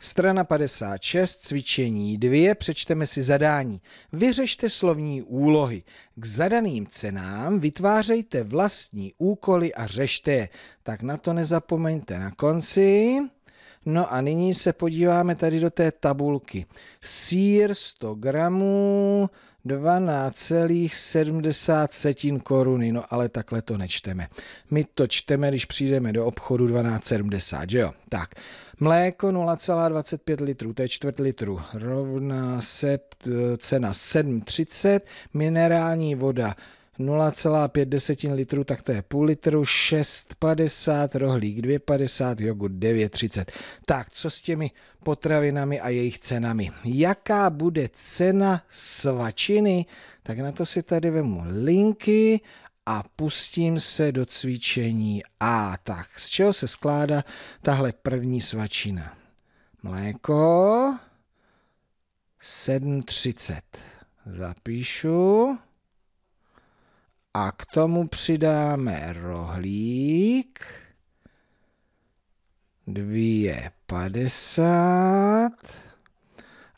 Strana 56, cvičení 2, přečteme si zadání. Vyřešte slovní úlohy. K zadaným cenám vytvářejte vlastní úkoly a řešte je. Tak na to nezapomeňte na konci. No a nyní se podíváme tady do té tabulky. Sýr 100 gramů, 12,70 koruny. No ale takhle to nečteme. My to čteme, když přijdeme do obchodu 12,70, že jo? Tak, mléko 0,25 litrů, to je čtvrt litru, rovná se cena 7,30, minerální voda 0,5 desetin litru, tak to je půl litru, 6,50, rohlík 2,50, jogurt 9,30. Tak, co s těmi potravinami a jejich cenami? Jaká bude cena svačiny? Tak na to si tady vemu linky a pustím se do cvičení A. Tak, z čeho se skládá tahle první svačina? Mléko 7,30. Zapíšu a k tomu přidáme rohlík, 2,50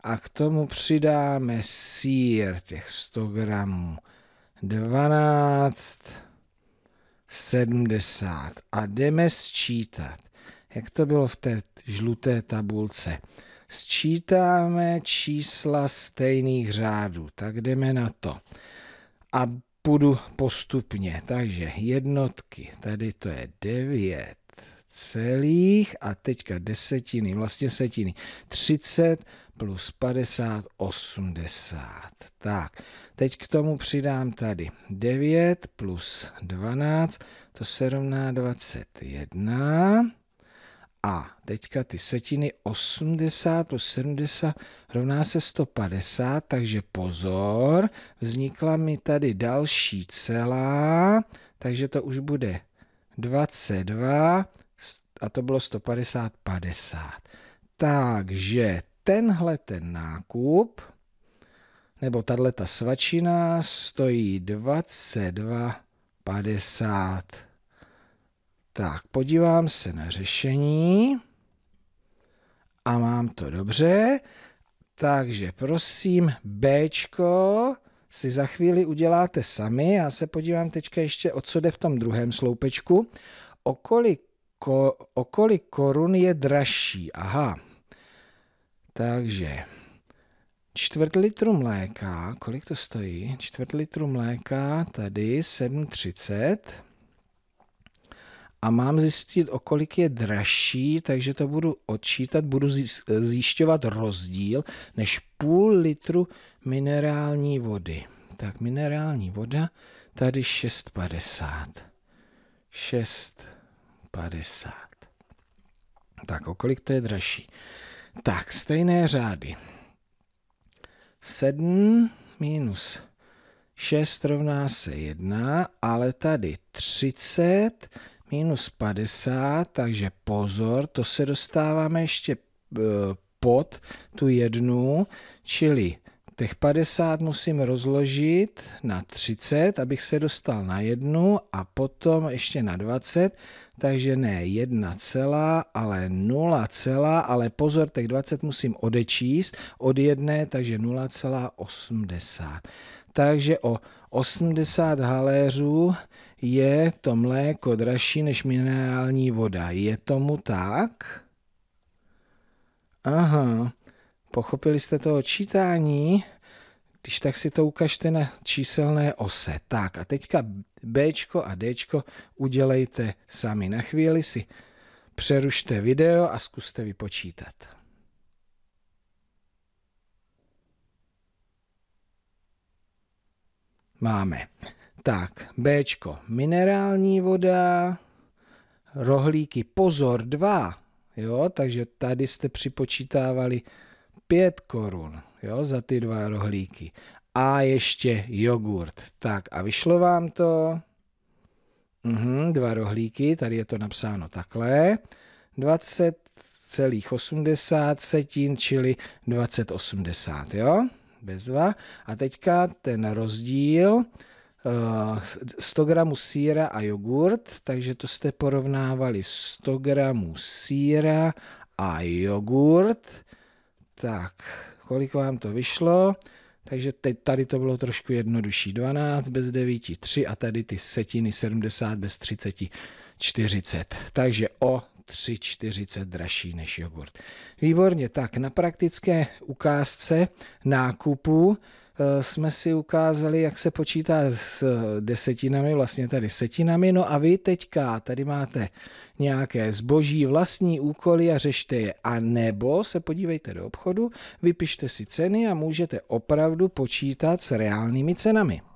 a k tomu přidáme sír těch 100 gramů 12, 70 a jdeme sčítat. Jak to bylo v té žluté tabulce? Sčítáme čísla stejných řádů, tak jdeme na to. A půjdu postupně. Takže jednotky, tady to je 9 celých a teďka desetiny, vlastně setiny. 30 plus 50, 80. Tak, teď k tomu přidám tady 9 plus 12, to se rovná 21 a teďka ty setiny 80 plus 70 rovná se 150, takže pozor, vznikla mi tady další celá, takže to už bude 22 a to bylo 150, 50. Takže tenhle ten nákup, nebo tato svačina stojí 22, 50. Tak, podívám se na řešení a mám to dobře. Takže prosím, B si za chvíli uděláte sami. Já se podívám teďka ještě, o co jde v tom druhém sloupečku. O kolik, ko, korun je dražší? Aha. Takže čtvrt litru mléka, kolik to stojí? Čtvrt litru mléka, tady 7,30 a mám zjistit, o kolik je dražší, takže to budu odčítat, budu zjišťovat rozdíl než půl litru minerální vody. Tak minerální voda, tady 6,50. 6,50. Tak o kolik to je dražší? Tak, stejné řády. 7 minus 6 rovná se 1, ale tady 30 minus 50, takže pozor, to se dostáváme ještě e, pod tu jednu, čili těch 50 musím rozložit na 30, abych se dostal na jednu a potom ještě na 20, takže ne 1 celá, ale 0 celá, ale pozor, těch 20 musím odečíst od jedné, takže 0,80 takže o 80 haléřů je to mléko dražší než minerální voda. Je tomu tak? Aha, pochopili jste to čítání? Když tak si to ukažte na číselné ose. Tak a teďka B a D udělejte sami. Na chvíli si přerušte video a zkuste vypočítat. máme. Tak, B, minerální voda, rohlíky, pozor, 2, jo, takže tady jste připočítávali 5 korun, jo, za ty dva rohlíky. A ještě jogurt. Tak a vyšlo vám to? uhum, dva rohlíky, tady je to napsáno takhle. 20,80 setin, čili 20,80, jo? bezva. A teďka ten rozdíl, 100 eh, gramů síra a jogurt, takže to jste porovnávali 100 gramů síra a jogurt. Tak, kolik vám to vyšlo? Takže teď tady to bylo trošku jednodušší. 12 bez 9, 3 a tady ty setiny 70 bez 30, 40. Takže o 3,40 dražší než jogurt. Výborně, tak na praktické ukázce nákupu eh, jsme si ukázali, jak se počítá s desetinami, vlastně tady setinami. No a vy teďka tady máte nějaké zboží, vlastní úkoly a řešte je. A nebo se podívejte do obchodu, vypište si ceny a můžete opravdu počítat s reálnými cenami.